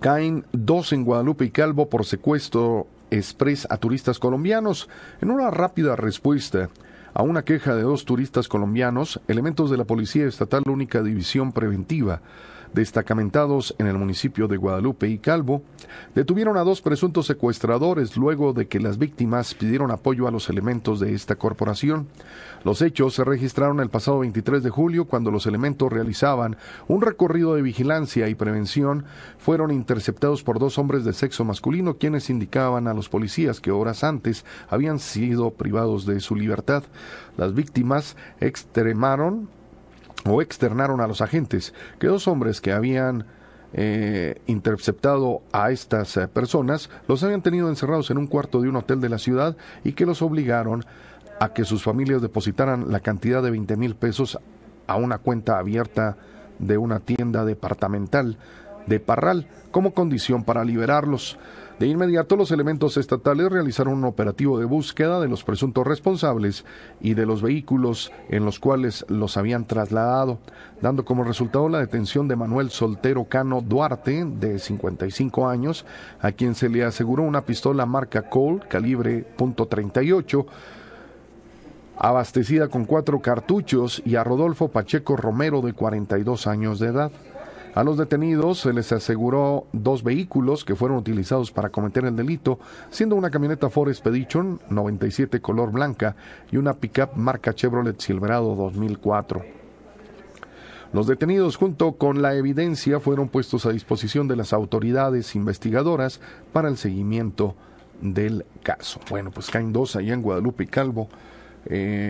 Caen dos en Guadalupe y Calvo por secuestro express a turistas colombianos. En una rápida respuesta a una queja de dos turistas colombianos, elementos de la Policía Estatal Única División Preventiva destacamentados en el municipio de Guadalupe y Calvo, detuvieron a dos presuntos secuestradores luego de que las víctimas pidieron apoyo a los elementos de esta corporación. Los hechos se registraron el pasado 23 de julio cuando los elementos realizaban un recorrido de vigilancia y prevención. Fueron interceptados por dos hombres de sexo masculino quienes indicaban a los policías que horas antes habían sido privados de su libertad. Las víctimas extremaron o externaron a los agentes que dos hombres que habían eh, interceptado a estas eh, personas los habían tenido encerrados en un cuarto de un hotel de la ciudad y que los obligaron a que sus familias depositaran la cantidad de 20 mil pesos a una cuenta abierta de una tienda departamental de Parral como condición para liberarlos. De inmediato, los elementos estatales realizaron un operativo de búsqueda de los presuntos responsables y de los vehículos en los cuales los habían trasladado, dando como resultado la detención de Manuel Soltero Cano Duarte, de 55 años, a quien se le aseguró una pistola marca Cole, calibre .38 abastecida con cuatro cartuchos y a Rodolfo Pacheco Romero de 42 años de edad. A los detenidos se les aseguró dos vehículos que fueron utilizados para cometer el delito, siendo una camioneta Ford Expedition 97 color blanca y una pickup marca Chevrolet Silverado 2004. Los detenidos junto con la evidencia fueron puestos a disposición de las autoridades investigadoras para el seguimiento del caso. Bueno, pues caen dos allá en Guadalupe y Calvo. Eh,